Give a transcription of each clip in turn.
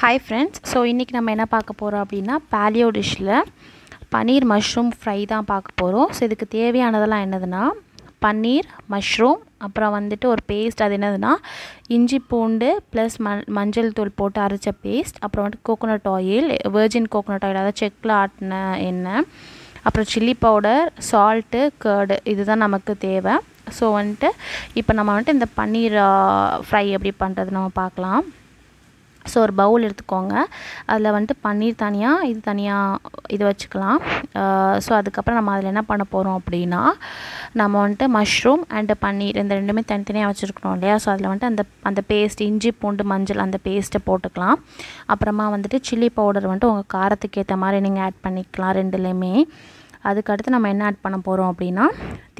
hi friends so இன்றைக்கி நம்ம என்ன பார்க்க போகிறோம் அப்படின்னா பேலியோ டிஷ்ஷில் பன்னீர் மஷ்ரூம் ஃப்ரை தான் பார்க்க போகிறோம் ஸோ இதுக்கு தேவையானதெல்லாம் என்னதுன்னா பன்னீர் மஷ்ரூம் அப்புறம் வந்துட்டு ஒரு பேஸ்ட் அது என்னதுன்னா இஞ்சி பூண்டு ப்ளஸ் மஞ்சள் தூள் போட்டு அரைச்ச பேஸ்ட் அப்புறம் வந்துட்டு coconut oil virgin coconut oil அதாவது செக்கில் ஆட்டின எண்ணெய் அப்புறம் சில்லி பவுடர் சால்ட்டு கேர்டு இதுதான் நமக்கு தேவை ஸோ வந்துட்டு இப்போ நம்ம வந்துட்டு இந்த பன்னீர் ஃப்ரை எப்படி பண்ணுறது நம்ம பார்க்கலாம் ஸோ ஒரு பவுல் எடுத்துக்கோங்க அதில் வந்துட்டு பன்னீர் தனியாக இது தனியாக இது வச்சுக்கலாம் ஸோ அதுக்கப்புறம் நம்ம அதில் என்ன பண்ண போகிறோம் அப்படின்னா நம்ம வந்துட்டு மஷ்ரூம் அண்டு பன்னீர் இந்த ரெண்டுமே தனித்தனியாக வச்சுருக்கணும் இல்லையா ஸோ அதில் வந்துட்டு அந்த அந்த பேஸ்ட் இஞ்சி பூண்டு மஞ்சள் அந்த பேஸ்ட்டை போட்டுக்கலாம் அப்புறமா வந்துட்டு சில்லி பவுடர் வந்துட்டு உங்கள் காரத்துக்கு ஏற்ற மாதிரி நீங்கள் ஆட் பண்ணிக்கலாம் ரெண்டுலேயுமே அதுக்கடுத்து நம்ம என்ன ஆட் பண்ண போகிறோம் அப்படின்னா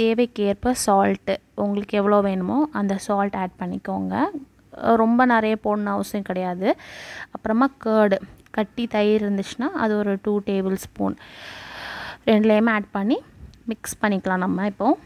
தேவைக்கேற்ப சால்ட்டு உங்களுக்கு எவ்வளோ வேணுமோ அந்த சால்ட் ஆட் பண்ணிக்கோங்க ரொம்ப நிறைய போடணும் அவசியம் கிடையாது அப்புறமா கேர்டு கட்டி தயிர் இருந்துச்சுன்னா அது ஒரு டூ டேபிள் ஸ்பூன் ரெண்டுலேயுமே ஆட் பண்ணி மிக்ஸ் பண்ணிக்கலாம் நம்ம இப்போது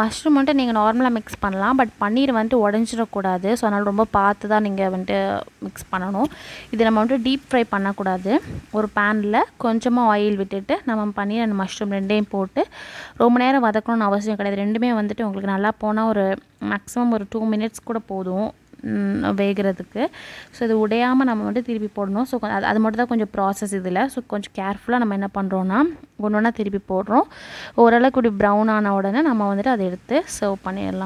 மஷ்ரூம் வந்துட்டு நீங்கள் நார்மலாக மிக்ஸ் பண்ணலாம் பட் பன்னீர் வந்துட்டு உடஞ்சிடக்கூடாது ஸோ அதனால் ரொம்ப பார்த்து தான் நீங்கள் வந்துட்டு மிக்ஸ் பண்ணணும் இது நம்ம வந்துட்டு டீப் ஃப்ரை பண்ணக்கூடாது ஒரு பேனில் கொஞ்சமாக ஆயில் விட்டுட்டு நம்ம பன்னீர் அண்ட் மஷ்ரூம் ரெண்டையும் போட்டு ரொம்ப நேரம் வதக்கணும்னு அவசியம் கிடையாது ரெண்டுமே வந்துட்டு உங்களுக்கு நல்லா போனால் ஒரு மேக்ஸிமம் ஒரு டூ மினிட்ஸ் கூட போதும் வேகிறதுக்கு ஸோ இது உடையாமல் நம்ம வந்து திருப்பி போடணும் ஸோ அது மட்டும் தான் கொஞ்சம் ப்ராசஸ் இதில் ஸோ கொஞ்சம் கேர்ஃபுல்லாக நம்ம என்ன பண்ணுறோன்னா ஒன்று ஒன்றா திருப்பி போடுறோம் ஓரளவுக்கு இப்படி ப்ரௌன் ஆன உடனே நம்ம வந்துட்டு அதை எடுத்து சர்வ் பண்ணிடலாம்